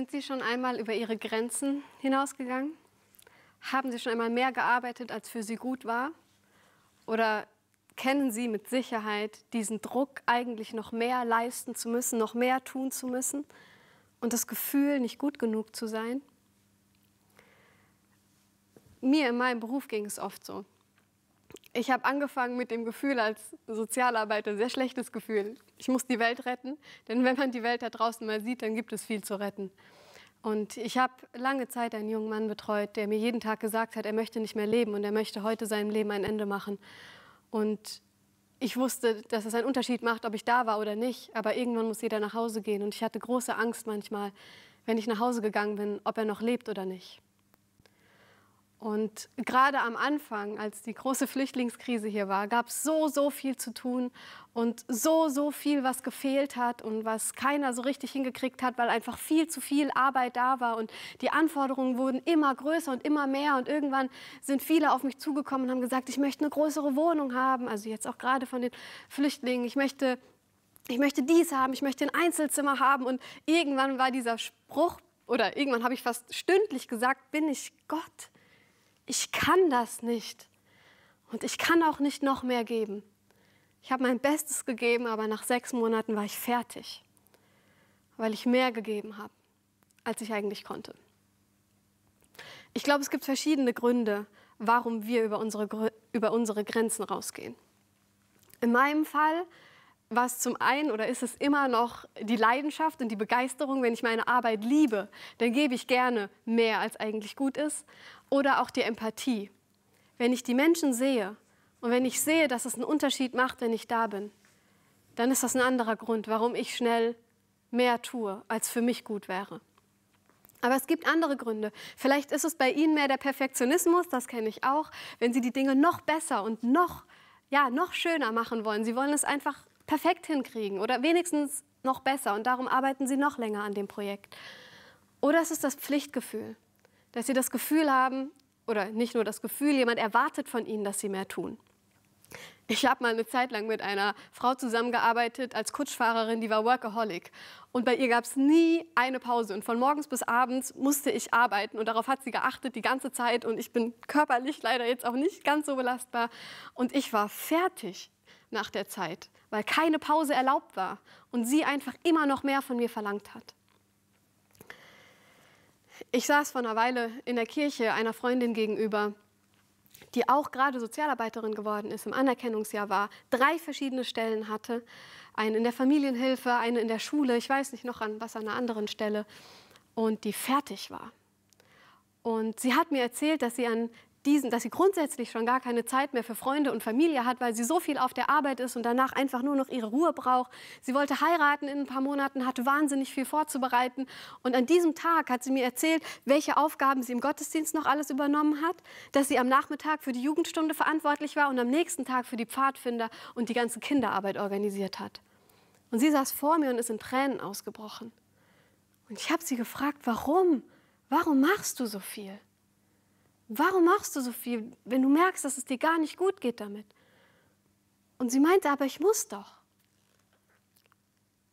Sind Sie schon einmal über Ihre Grenzen hinausgegangen? Haben Sie schon einmal mehr gearbeitet, als für Sie gut war? Oder kennen Sie mit Sicherheit diesen Druck, eigentlich noch mehr leisten zu müssen, noch mehr tun zu müssen und das Gefühl, nicht gut genug zu sein? Mir in meinem Beruf ging es oft so. Ich habe angefangen mit dem Gefühl als Sozialarbeiter, sehr schlechtes Gefühl. Ich muss die Welt retten, denn wenn man die Welt da draußen mal sieht, dann gibt es viel zu retten. Und ich habe lange Zeit einen jungen Mann betreut, der mir jeden Tag gesagt hat, er möchte nicht mehr leben und er möchte heute seinem Leben ein Ende machen. Und ich wusste, dass es einen Unterschied macht, ob ich da war oder nicht, aber irgendwann muss jeder nach Hause gehen und ich hatte große Angst manchmal, wenn ich nach Hause gegangen bin, ob er noch lebt oder nicht. Und gerade am Anfang, als die große Flüchtlingskrise hier war, gab es so, so viel zu tun und so, so viel, was gefehlt hat und was keiner so richtig hingekriegt hat, weil einfach viel zu viel Arbeit da war und die Anforderungen wurden immer größer und immer mehr und irgendwann sind viele auf mich zugekommen und haben gesagt, ich möchte eine größere Wohnung haben, also jetzt auch gerade von den Flüchtlingen, ich möchte, ich möchte dies haben, ich möchte ein Einzelzimmer haben und irgendwann war dieser Spruch oder irgendwann habe ich fast stündlich gesagt, bin ich Gott? ich kann das nicht und ich kann auch nicht noch mehr geben. Ich habe mein Bestes gegeben, aber nach sechs Monaten war ich fertig, weil ich mehr gegeben habe, als ich eigentlich konnte. Ich glaube, es gibt verschiedene Gründe, warum wir über unsere, über unsere Grenzen rausgehen. In meinem Fall war es zum einen oder ist es immer noch die Leidenschaft und die Begeisterung, wenn ich meine Arbeit liebe, dann gebe ich gerne mehr, als eigentlich gut ist. Oder auch die Empathie. Wenn ich die Menschen sehe und wenn ich sehe, dass es einen Unterschied macht, wenn ich da bin, dann ist das ein anderer Grund, warum ich schnell mehr tue, als für mich gut wäre. Aber es gibt andere Gründe. Vielleicht ist es bei Ihnen mehr der Perfektionismus, das kenne ich auch, wenn Sie die Dinge noch besser und noch, ja, noch schöner machen wollen. Sie wollen es einfach perfekt hinkriegen oder wenigstens noch besser und darum arbeiten sie noch länger an dem Projekt. Oder es ist das Pflichtgefühl, dass sie das Gefühl haben, oder nicht nur das Gefühl, jemand erwartet von ihnen, dass sie mehr tun. Ich habe mal eine Zeit lang mit einer Frau zusammengearbeitet als Kutschfahrerin, die war Workaholic. Und bei ihr gab es nie eine Pause. Und von morgens bis abends musste ich arbeiten. Und darauf hat sie geachtet die ganze Zeit. Und ich bin körperlich leider jetzt auch nicht ganz so belastbar. Und ich war fertig nach der Zeit, weil keine Pause erlaubt war. Und sie einfach immer noch mehr von mir verlangt hat. Ich saß vor einer Weile in der Kirche einer Freundin gegenüber die auch gerade Sozialarbeiterin geworden ist, im Anerkennungsjahr war, drei verschiedene Stellen hatte, eine in der Familienhilfe, eine in der Schule, ich weiß nicht noch an was an einer anderen Stelle, und die fertig war. Und sie hat mir erzählt, dass sie an diesen, dass sie grundsätzlich schon gar keine Zeit mehr für Freunde und Familie hat, weil sie so viel auf der Arbeit ist und danach einfach nur noch ihre Ruhe braucht. Sie wollte heiraten in ein paar Monaten, hatte wahnsinnig viel vorzubereiten. Und an diesem Tag hat sie mir erzählt, welche Aufgaben sie im Gottesdienst noch alles übernommen hat, dass sie am Nachmittag für die Jugendstunde verantwortlich war und am nächsten Tag für die Pfadfinder und die ganze Kinderarbeit organisiert hat. Und sie saß vor mir und ist in Tränen ausgebrochen. Und ich habe sie gefragt, warum? Warum machst du so viel? warum machst du so viel, wenn du merkst, dass es dir gar nicht gut geht damit? Und sie meinte, aber ich muss doch.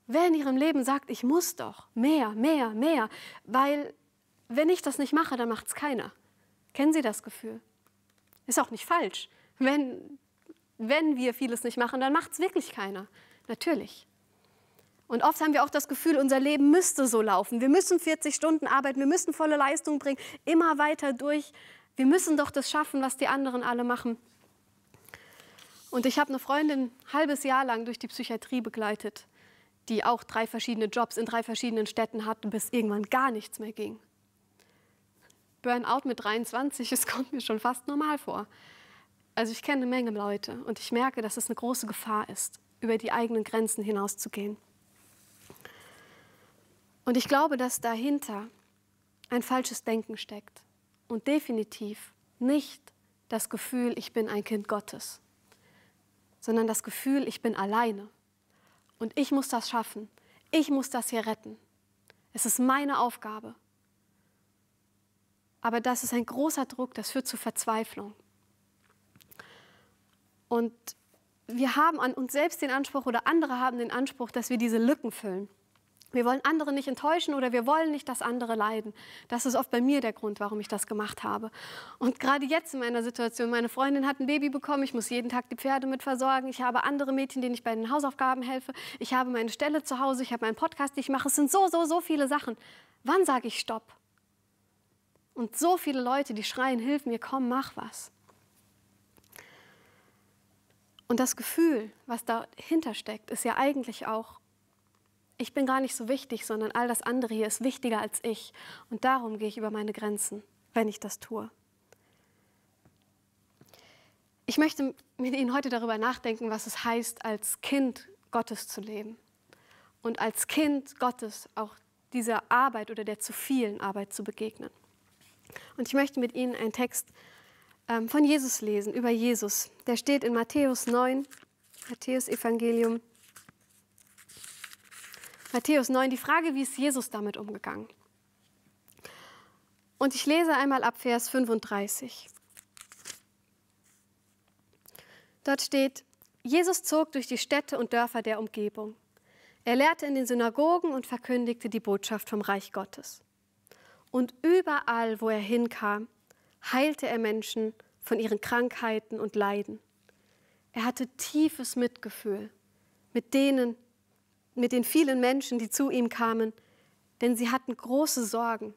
Wer in ihrem Leben sagt, ich muss doch, mehr, mehr, mehr, weil wenn ich das nicht mache, dann macht es keiner. Kennen Sie das Gefühl? Ist auch nicht falsch. Wenn, wenn wir vieles nicht machen, dann macht es wirklich keiner. Natürlich. Und oft haben wir auch das Gefühl, unser Leben müsste so laufen. Wir müssen 40 Stunden arbeiten, wir müssen volle Leistung bringen, immer weiter durch. Wir müssen doch das schaffen, was die anderen alle machen. Und ich habe eine Freundin ein halbes Jahr lang durch die Psychiatrie begleitet, die auch drei verschiedene Jobs in drei verschiedenen Städten hatte, bis irgendwann gar nichts mehr ging. Burnout mit 23, es kommt mir schon fast normal vor. Also ich kenne eine Menge Leute und ich merke, dass es eine große Gefahr ist, über die eigenen Grenzen hinauszugehen. Und ich glaube, dass dahinter ein falsches Denken steckt und definitiv nicht das Gefühl, ich bin ein Kind Gottes, sondern das Gefühl, ich bin alleine und ich muss das schaffen, ich muss das hier retten. Es ist meine Aufgabe. Aber das ist ein großer Druck, das führt zu Verzweiflung. Und wir haben an uns selbst den Anspruch oder andere haben den Anspruch, dass wir diese Lücken füllen. Wir wollen andere nicht enttäuschen oder wir wollen nicht, dass andere leiden. Das ist oft bei mir der Grund, warum ich das gemacht habe. Und gerade jetzt in meiner Situation, meine Freundin hat ein Baby bekommen, ich muss jeden Tag die Pferde mit versorgen, ich habe andere Mädchen, denen ich bei den Hausaufgaben helfe, ich habe meine Stelle zu Hause, ich habe meinen Podcast, den ich mache. Es sind so, so, so viele Sachen. Wann sage ich Stopp? Und so viele Leute, die schreien, hilf mir, komm, mach was. Und das Gefühl, was dahinter steckt, ist ja eigentlich auch ich bin gar nicht so wichtig, sondern all das andere hier ist wichtiger als ich. Und darum gehe ich über meine Grenzen, wenn ich das tue. Ich möchte mit Ihnen heute darüber nachdenken, was es heißt, als Kind Gottes zu leben und als Kind Gottes auch dieser Arbeit oder der zu vielen Arbeit zu begegnen. Und ich möchte mit Ihnen einen Text ähm, von Jesus lesen, über Jesus. Der steht in Matthäus 9, Matthäus Evangelium Matthäus 9 die Frage, wie ist Jesus damit umgegangen? Und ich lese einmal ab Vers 35. Dort steht, Jesus zog durch die Städte und Dörfer der Umgebung. Er lehrte in den Synagogen und verkündigte die Botschaft vom Reich Gottes. Und überall, wo er hinkam, heilte er Menschen von ihren Krankheiten und Leiden. Er hatte tiefes Mitgefühl mit denen, mit den vielen Menschen, die zu ihm kamen, denn sie hatten große Sorgen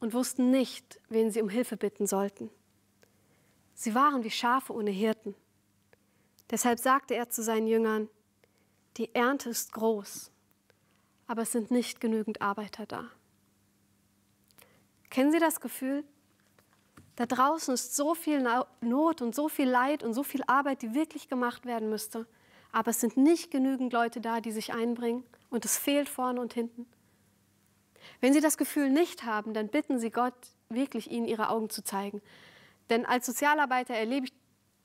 und wussten nicht, wen sie um Hilfe bitten sollten. Sie waren wie Schafe ohne Hirten. Deshalb sagte er zu seinen Jüngern, die Ernte ist groß, aber es sind nicht genügend Arbeiter da. Kennen Sie das Gefühl? Da draußen ist so viel Not und so viel Leid und so viel Arbeit, die wirklich gemacht werden müsste aber es sind nicht genügend Leute da, die sich einbringen und es fehlt vorne und hinten. Wenn Sie das Gefühl nicht haben, dann bitten Sie Gott, wirklich Ihnen Ihre Augen zu zeigen. Denn als Sozialarbeiter erlebe ich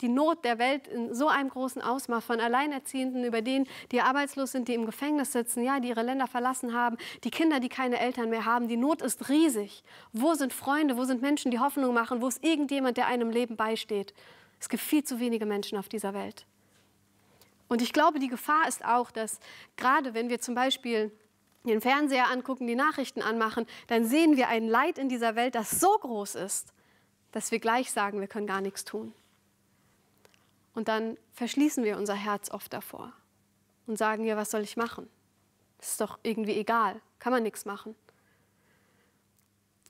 die Not der Welt in so einem großen Ausmaß von Alleinerziehenden über denen, die arbeitslos sind, die im Gefängnis sitzen, ja, die ihre Länder verlassen haben, die Kinder, die keine Eltern mehr haben. Die Not ist riesig. Wo sind Freunde? Wo sind Menschen, die Hoffnung machen? Wo ist irgendjemand, der einem Leben beisteht? Es gibt viel zu wenige Menschen auf dieser Welt. Und ich glaube, die Gefahr ist auch, dass gerade wenn wir zum Beispiel den Fernseher angucken, die Nachrichten anmachen, dann sehen wir ein Leid in dieser Welt, das so groß ist, dass wir gleich sagen, wir können gar nichts tun. Und dann verschließen wir unser Herz oft davor und sagen, ja, was soll ich machen? Das ist doch irgendwie egal, kann man nichts machen.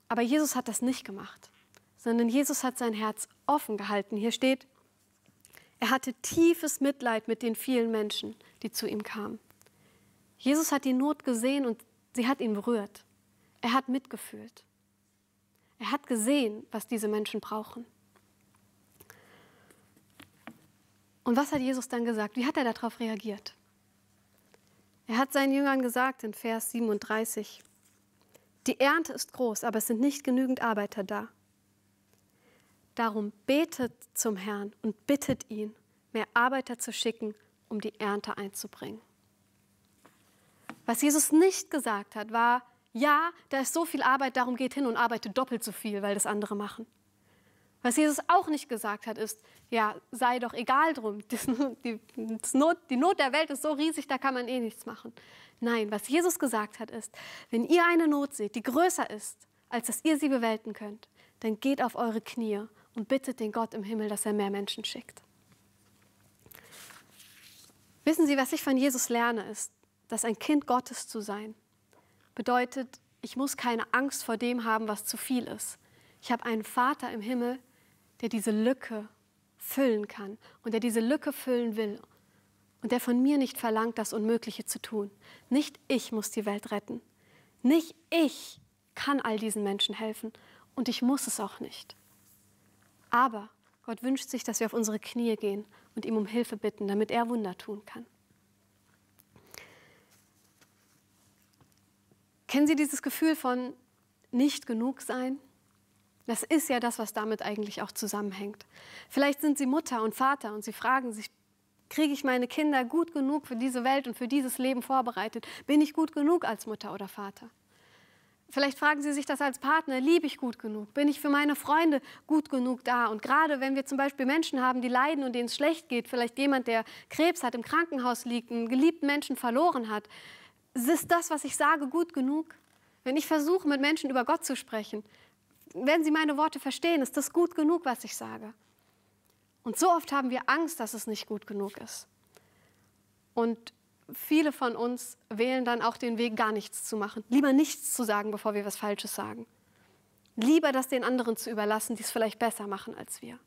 Aber Jesus hat das nicht gemacht, sondern Jesus hat sein Herz offen gehalten. Hier steht, er hatte tiefes Mitleid mit den vielen Menschen, die zu ihm kamen. Jesus hat die Not gesehen und sie hat ihn berührt. Er hat mitgefühlt. Er hat gesehen, was diese Menschen brauchen. Und was hat Jesus dann gesagt? Wie hat er darauf reagiert? Er hat seinen Jüngern gesagt in Vers 37, die Ernte ist groß, aber es sind nicht genügend Arbeiter da. Darum betet zum Herrn und bittet ihn, mehr Arbeiter zu schicken, um die Ernte einzubringen. Was Jesus nicht gesagt hat, war, ja, da ist so viel Arbeit, darum geht hin und arbeitet doppelt so viel, weil das andere machen. Was Jesus auch nicht gesagt hat, ist, ja, sei doch egal drum, die, Not, die Not der Welt ist so riesig, da kann man eh nichts machen. Nein, was Jesus gesagt hat, ist, wenn ihr eine Not seht, die größer ist, als dass ihr sie bewältigen könnt, dann geht auf eure Knie und bittet den Gott im Himmel, dass er mehr Menschen schickt. Wissen Sie, was ich von Jesus lerne, ist, dass ein Kind Gottes zu sein bedeutet, ich muss keine Angst vor dem haben, was zu viel ist. Ich habe einen Vater im Himmel, der diese Lücke füllen kann und der diese Lücke füllen will und der von mir nicht verlangt, das Unmögliche zu tun. Nicht ich muss die Welt retten. Nicht ich kann all diesen Menschen helfen und ich muss es auch nicht. Aber Gott wünscht sich, dass wir auf unsere Knie gehen und ihm um Hilfe bitten, damit er Wunder tun kann. Kennen Sie dieses Gefühl von nicht genug sein? Das ist ja das, was damit eigentlich auch zusammenhängt. Vielleicht sind Sie Mutter und Vater und Sie fragen sich, kriege ich meine Kinder gut genug für diese Welt und für dieses Leben vorbereitet? Bin ich gut genug als Mutter oder Vater? Vielleicht fragen Sie sich das als Partner, liebe ich gut genug? Bin ich für meine Freunde gut genug da? Und gerade wenn wir zum Beispiel Menschen haben, die leiden und denen es schlecht geht, vielleicht jemand, der Krebs hat, im Krankenhaus liegt, einen geliebten Menschen verloren hat, ist das, was ich sage, gut genug? Wenn ich versuche, mit Menschen über Gott zu sprechen, werden sie meine Worte verstehen, ist das gut genug, was ich sage? Und so oft haben wir Angst, dass es nicht gut genug ist. Und viele von uns wählen dann auch den Weg, gar nichts zu machen. Lieber nichts zu sagen, bevor wir was Falsches sagen. Lieber das den anderen zu überlassen, die es vielleicht besser machen als wir.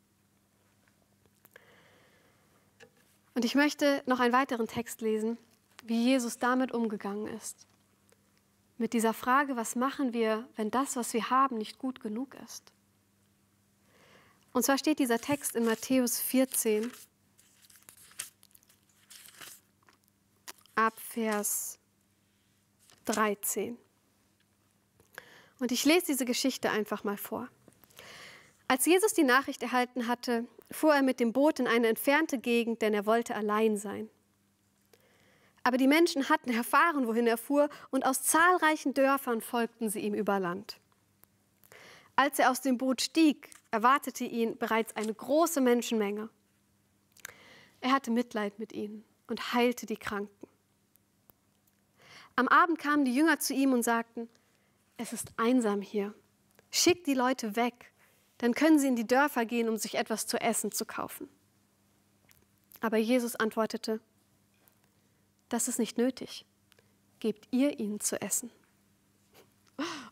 Und ich möchte noch einen weiteren Text lesen, wie Jesus damit umgegangen ist. Mit dieser Frage, was machen wir, wenn das, was wir haben, nicht gut genug ist? Und zwar steht dieser Text in Matthäus 14, ab Vers 13. Und ich lese diese Geschichte einfach mal vor. Als Jesus die Nachricht erhalten hatte, fuhr er mit dem Boot in eine entfernte Gegend, denn er wollte allein sein. Aber die Menschen hatten erfahren, wohin er fuhr, und aus zahlreichen Dörfern folgten sie ihm über Land. Als er aus dem Boot stieg, erwartete ihn bereits eine große Menschenmenge. Er hatte Mitleid mit ihnen und heilte die Kranken. Am Abend kamen die Jünger zu ihm und sagten, es ist einsam hier. Schickt die Leute weg, dann können sie in die Dörfer gehen, um sich etwas zu essen zu kaufen. Aber Jesus antwortete, das ist nicht nötig. Gebt ihr ihnen zu essen.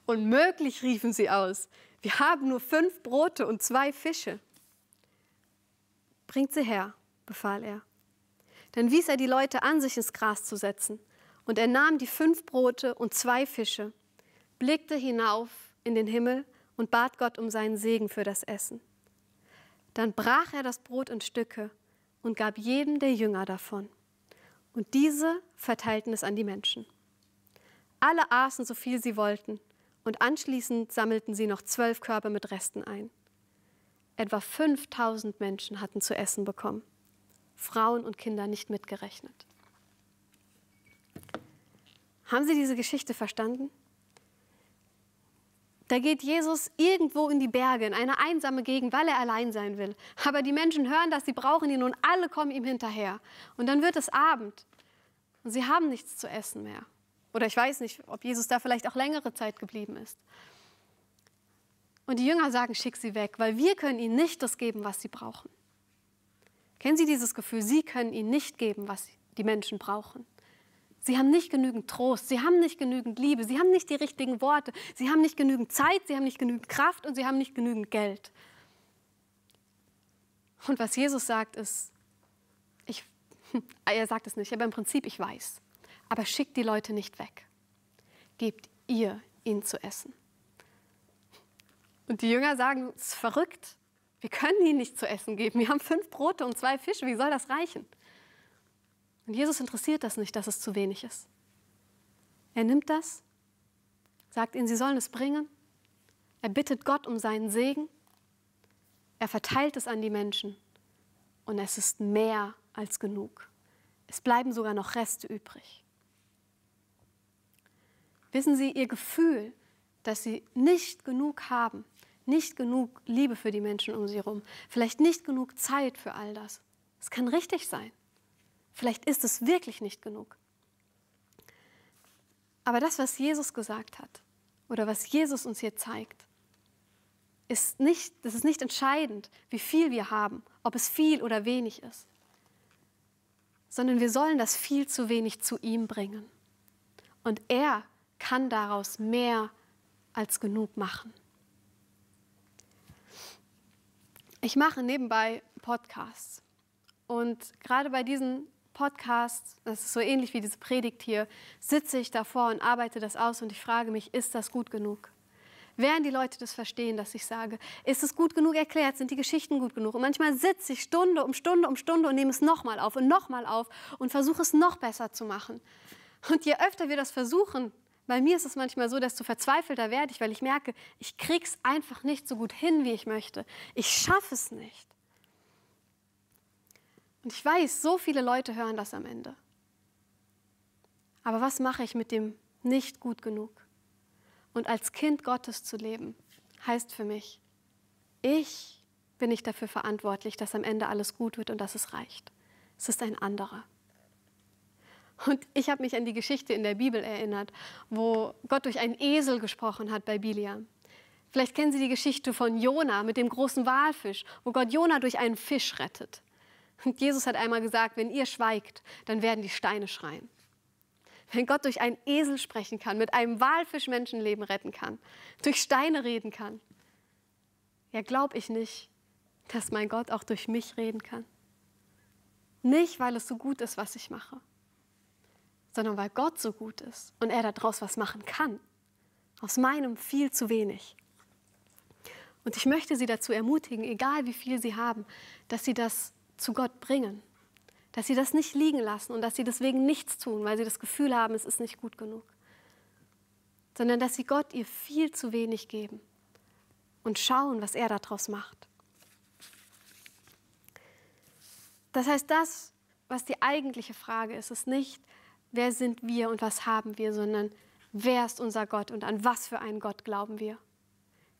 Unmöglich, riefen sie aus. Wir haben nur fünf Brote und zwei Fische. Bringt sie her, befahl er. Dann wies er die Leute an, sich ins Gras zu setzen. Und er nahm die fünf Brote und zwei Fische, blickte hinauf in den Himmel und bat Gott um seinen Segen für das Essen. Dann brach er das Brot in Stücke und gab jedem der Jünger davon. Und diese verteilten es an die Menschen. Alle aßen so viel sie wollten und anschließend sammelten sie noch zwölf Körbe mit Resten ein. Etwa 5000 Menschen hatten zu essen bekommen, Frauen und Kinder nicht mitgerechnet. Haben Sie diese Geschichte verstanden? Da geht Jesus irgendwo in die Berge, in eine einsame Gegend, weil er allein sein will. Aber die Menschen hören das, sie brauchen ihn und alle kommen ihm hinterher. Und dann wird es Abend und sie haben nichts zu essen mehr. Oder ich weiß nicht, ob Jesus da vielleicht auch längere Zeit geblieben ist. Und die Jünger sagen, schick sie weg, weil wir können ihnen nicht das geben, was sie brauchen. Kennen Sie dieses Gefühl, Sie können ihnen nicht geben, was die Menschen brauchen. Sie haben nicht genügend Trost, sie haben nicht genügend Liebe, sie haben nicht die richtigen Worte, sie haben nicht genügend Zeit, sie haben nicht genügend Kraft und sie haben nicht genügend Geld. Und was Jesus sagt ist, ich, er sagt es nicht, aber im Prinzip ich weiß. Aber schickt die Leute nicht weg. Gebt ihr ihnen zu essen. Und die Jünger sagen, es ist verrückt. Wir können ihnen nicht zu essen geben. Wir haben fünf Brote und zwei Fische. Wie soll das reichen? Und Jesus interessiert das nicht, dass es zu wenig ist. Er nimmt das, sagt ihnen, sie sollen es bringen. Er bittet Gott um seinen Segen. Er verteilt es an die Menschen. Und es ist mehr als genug. Es bleiben sogar noch Reste übrig. Wissen Sie, Ihr Gefühl, dass Sie nicht genug haben, nicht genug Liebe für die Menschen um Sie herum, vielleicht nicht genug Zeit für all das, es kann richtig sein. Vielleicht ist es wirklich nicht genug. Aber das, was Jesus gesagt hat oder was Jesus uns hier zeigt, ist nicht, das ist nicht entscheidend, wie viel wir haben, ob es viel oder wenig ist, sondern wir sollen das viel zu wenig zu ihm bringen. Und er kann daraus mehr als genug machen. Ich mache nebenbei Podcasts. Und gerade bei diesen Podcast, das ist so ähnlich wie diese Predigt hier, sitze ich davor und arbeite das aus und ich frage mich, ist das gut genug? Werden die Leute das verstehen, dass ich sage, ist es gut genug erklärt, sind die Geschichten gut genug? Und manchmal sitze ich Stunde um Stunde um Stunde und nehme es nochmal auf und nochmal auf und versuche es noch besser zu machen. Und je öfter wir das versuchen, bei mir ist es manchmal so, desto verzweifelter werde ich, weil ich merke, ich krieg's einfach nicht so gut hin, wie ich möchte. Ich schaffe es nicht. Und ich weiß, so viele Leute hören das am Ende. Aber was mache ich mit dem nicht gut genug? Und als Kind Gottes zu leben, heißt für mich, ich bin nicht dafür verantwortlich, dass am Ende alles gut wird und dass es reicht. Es ist ein anderer. Und ich habe mich an die Geschichte in der Bibel erinnert, wo Gott durch einen Esel gesprochen hat bei Biliam. Vielleicht kennen Sie die Geschichte von Jona mit dem großen Walfisch, wo Gott Jona durch einen Fisch rettet. Und Jesus hat einmal gesagt, wenn ihr schweigt, dann werden die Steine schreien. Wenn Gott durch einen Esel sprechen kann, mit einem Walfisch Menschenleben retten kann, durch Steine reden kann, ja, glaube ich nicht, dass mein Gott auch durch mich reden kann. Nicht, weil es so gut ist, was ich mache, sondern weil Gott so gut ist und er daraus was machen kann. Aus meinem viel zu wenig. Und ich möchte Sie dazu ermutigen, egal wie viel Sie haben, dass Sie das zu Gott bringen. Dass sie das nicht liegen lassen und dass sie deswegen nichts tun, weil sie das Gefühl haben, es ist nicht gut genug. Sondern dass sie Gott ihr viel zu wenig geben und schauen, was er daraus macht. Das heißt, das, was die eigentliche Frage ist, ist nicht, wer sind wir und was haben wir, sondern wer ist unser Gott und an was für einen Gott glauben wir.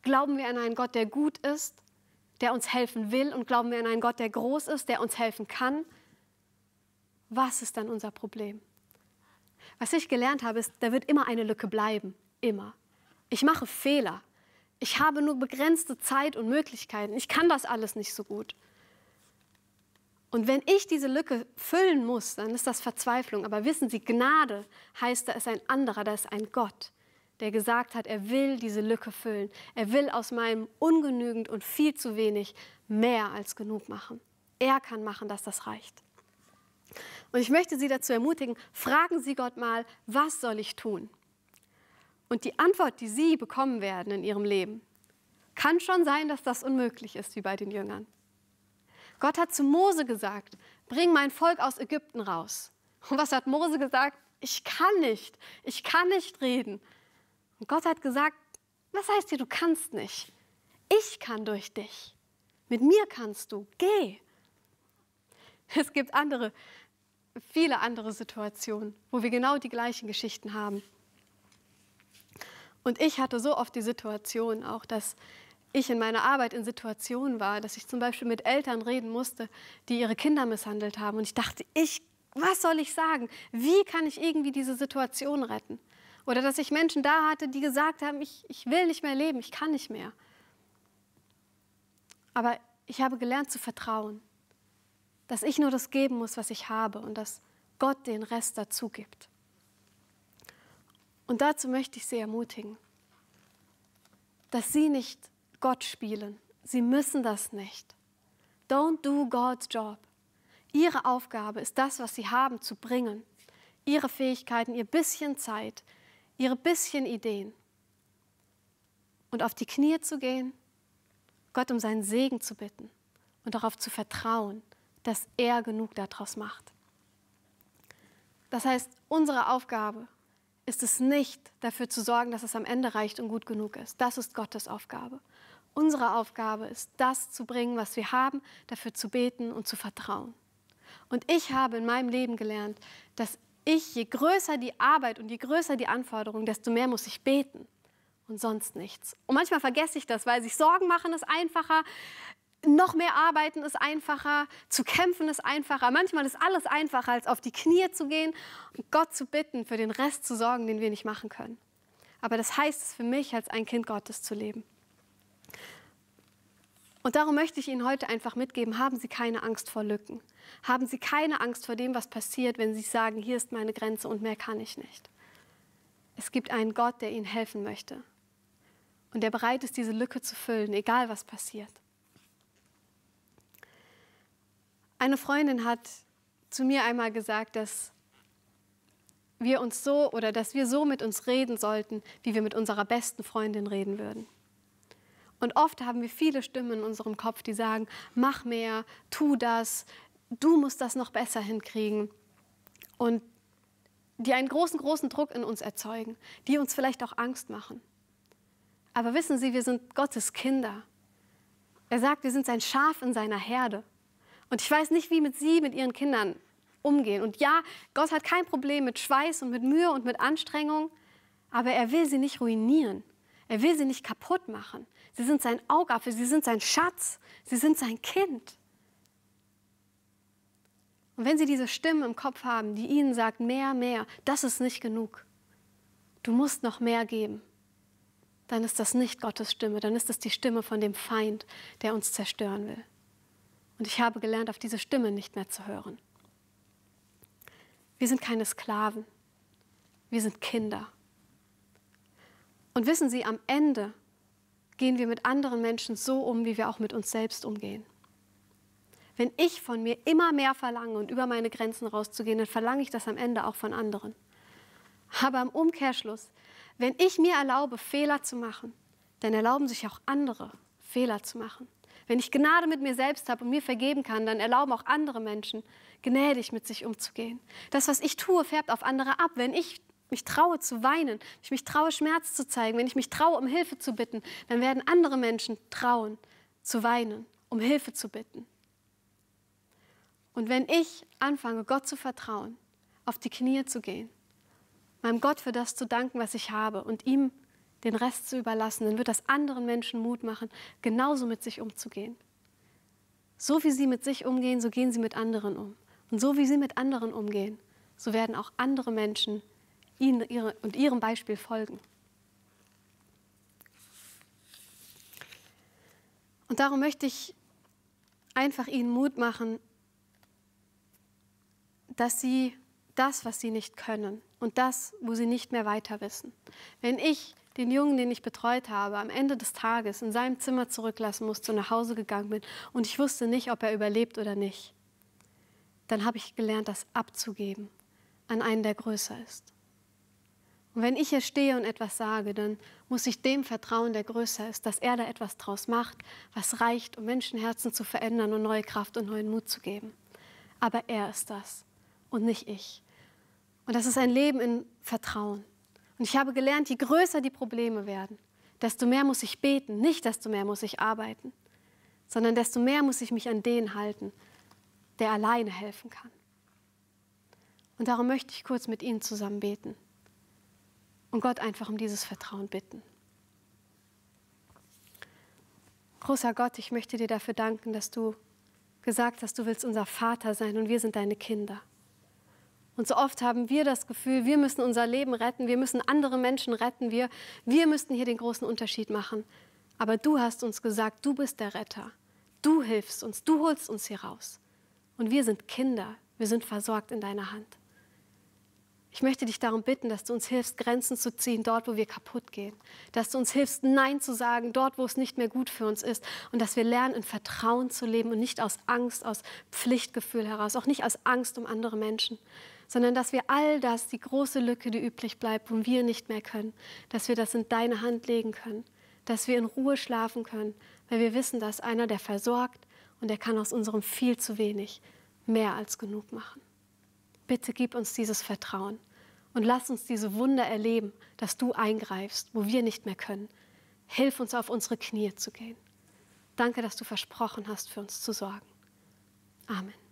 Glauben wir an einen Gott, der gut ist der uns helfen will und glauben wir an einen Gott, der groß ist, der uns helfen kann, was ist dann unser Problem? Was ich gelernt habe, ist, da wird immer eine Lücke bleiben. Immer. Ich mache Fehler. Ich habe nur begrenzte Zeit und Möglichkeiten. Ich kann das alles nicht so gut. Und wenn ich diese Lücke füllen muss, dann ist das Verzweiflung. Aber wissen Sie, Gnade heißt, da ist ein anderer, da ist ein Gott, der gesagt hat, er will diese Lücke füllen. Er will aus meinem ungenügend und viel zu wenig mehr als genug machen. Er kann machen, dass das reicht. Und ich möchte Sie dazu ermutigen, fragen Sie Gott mal, was soll ich tun? Und die Antwort, die Sie bekommen werden in Ihrem Leben, kann schon sein, dass das unmöglich ist, wie bei den Jüngern. Gott hat zu Mose gesagt, bring mein Volk aus Ägypten raus. Und was hat Mose gesagt? Ich kann nicht, ich kann nicht reden. Und Gott hat gesagt, was heißt dir, du kannst nicht? Ich kann durch dich. Mit mir kannst du. Geh. Es gibt andere, viele andere Situationen, wo wir genau die gleichen Geschichten haben. Und ich hatte so oft die Situation auch, dass ich in meiner Arbeit in Situationen war, dass ich zum Beispiel mit Eltern reden musste, die ihre Kinder misshandelt haben. Und ich dachte, ich, was soll ich sagen? Wie kann ich irgendwie diese Situation retten? Oder dass ich Menschen da hatte, die gesagt haben, ich, ich will nicht mehr leben, ich kann nicht mehr. Aber ich habe gelernt zu vertrauen, dass ich nur das geben muss, was ich habe und dass Gott den Rest dazu gibt. Und dazu möchte ich Sie ermutigen, dass Sie nicht Gott spielen. Sie müssen das nicht. Don't do God's job. Ihre Aufgabe ist das, was Sie haben, zu bringen. Ihre Fähigkeiten, Ihr bisschen Zeit, ihre bisschen Ideen und auf die Knie zu gehen, Gott um seinen Segen zu bitten und darauf zu vertrauen, dass er genug daraus macht. Das heißt, unsere Aufgabe ist es nicht, dafür zu sorgen, dass es am Ende reicht und gut genug ist. Das ist Gottes Aufgabe. Unsere Aufgabe ist, das zu bringen, was wir haben, dafür zu beten und zu vertrauen. Und ich habe in meinem Leben gelernt, dass ich, je größer die Arbeit und je größer die Anforderung, desto mehr muss ich beten und sonst nichts. Und manchmal vergesse ich das, weil sich Sorgen machen ist einfacher, noch mehr arbeiten ist einfacher, zu kämpfen ist einfacher. Manchmal ist alles einfacher, als auf die Knie zu gehen und Gott zu bitten, für den Rest zu sorgen, den wir nicht machen können. Aber das heißt es für mich, als ein Kind Gottes zu leben. Und darum möchte ich Ihnen heute einfach mitgeben, haben Sie keine Angst vor Lücken. Haben Sie keine Angst vor dem, was passiert, wenn Sie sagen, hier ist meine Grenze und mehr kann ich nicht. Es gibt einen Gott, der Ihnen helfen möchte und der bereit ist, diese Lücke zu füllen, egal was passiert. Eine Freundin hat zu mir einmal gesagt, dass wir uns so oder dass wir so mit uns reden sollten, wie wir mit unserer besten Freundin reden würden. Und oft haben wir viele Stimmen in unserem Kopf, die sagen, mach mehr, tu das, du musst das noch besser hinkriegen. Und die einen großen, großen Druck in uns erzeugen, die uns vielleicht auch Angst machen. Aber wissen Sie, wir sind Gottes Kinder. Er sagt, wir sind sein Schaf in seiner Herde. Und ich weiß nicht, wie mit Sie, mit Ihren Kindern umgehen. Und ja, Gott hat kein Problem mit Schweiß und mit Mühe und mit Anstrengung, aber er will sie nicht ruinieren. Er will sie nicht kaputt machen. Sie sind sein Augapfel, sie sind sein Schatz, sie sind sein Kind. Und wenn Sie diese Stimme im Kopf haben, die Ihnen sagt, mehr, mehr, das ist nicht genug, du musst noch mehr geben, dann ist das nicht Gottes Stimme, dann ist das die Stimme von dem Feind, der uns zerstören will. Und ich habe gelernt, auf diese Stimme nicht mehr zu hören. Wir sind keine Sklaven, wir sind Kinder. Und wissen Sie, am Ende gehen wir mit anderen Menschen so um, wie wir auch mit uns selbst umgehen. Wenn ich von mir immer mehr verlange und über meine Grenzen rauszugehen, dann verlange ich das am Ende auch von anderen. Aber am Umkehrschluss, wenn ich mir erlaube, Fehler zu machen, dann erlauben sich auch andere, Fehler zu machen. Wenn ich Gnade mit mir selbst habe und mir vergeben kann, dann erlauben auch andere Menschen, gnädig mit sich umzugehen. Das, was ich tue, färbt auf andere ab. Wenn ich mich traue zu weinen, wenn ich mich traue, Schmerz zu zeigen, wenn ich mich traue, um Hilfe zu bitten, dann werden andere Menschen trauen zu weinen, um Hilfe zu bitten. Und wenn ich anfange, Gott zu vertrauen, auf die Knie zu gehen, meinem Gott für das zu danken, was ich habe und ihm den Rest zu überlassen, dann wird das anderen Menschen Mut machen, genauso mit sich umzugehen. So wie sie mit sich umgehen, so gehen sie mit anderen um. Und so wie sie mit anderen umgehen, so werden auch andere Menschen ihnen ihre, und ihrem Beispiel folgen. Und darum möchte ich einfach ihnen Mut machen, dass sie das, was sie nicht können und das, wo sie nicht mehr weiter wissen. Wenn ich den Jungen, den ich betreut habe, am Ende des Tages in seinem Zimmer zurücklassen musste und nach Hause gegangen bin und ich wusste nicht, ob er überlebt oder nicht, dann habe ich gelernt, das abzugeben an einen, der größer ist. Und wenn ich hier stehe und etwas sage, dann muss ich dem vertrauen, der größer ist, dass er da etwas draus macht, was reicht, um Menschenherzen zu verändern und neue Kraft und neuen Mut zu geben. Aber er ist das und nicht ich. Und das ist ein Leben in Vertrauen. Und ich habe gelernt, je größer die Probleme werden, desto mehr muss ich beten, nicht desto mehr muss ich arbeiten, sondern desto mehr muss ich mich an den halten, der alleine helfen kann. Und darum möchte ich kurz mit Ihnen zusammen beten und Gott einfach um dieses Vertrauen bitten. Großer Gott, ich möchte dir dafür danken, dass du gesagt hast, du willst unser Vater sein und wir sind deine Kinder. Und so oft haben wir das Gefühl, wir müssen unser Leben retten, wir müssen andere Menschen retten, wir, wir müssten hier den großen Unterschied machen. Aber du hast uns gesagt, du bist der Retter. Du hilfst uns, du holst uns hier raus. Und wir sind Kinder, wir sind versorgt in deiner Hand. Ich möchte dich darum bitten, dass du uns hilfst, Grenzen zu ziehen, dort, wo wir kaputt gehen. Dass du uns hilfst, Nein zu sagen, dort, wo es nicht mehr gut für uns ist. Und dass wir lernen, in Vertrauen zu leben und nicht aus Angst, aus Pflichtgefühl heraus, auch nicht aus Angst um andere Menschen, sondern dass wir all das, die große Lücke, die übrig bleibt, wo wir nicht mehr können, dass wir das in deine Hand legen können. Dass wir in Ruhe schlafen können, weil wir wissen, dass einer, der versorgt und der kann aus unserem viel zu wenig mehr als genug machen. Bitte gib uns dieses Vertrauen und lass uns diese Wunder erleben, dass du eingreifst, wo wir nicht mehr können. Hilf uns, auf unsere Knie zu gehen. Danke, dass du versprochen hast, für uns zu sorgen. Amen.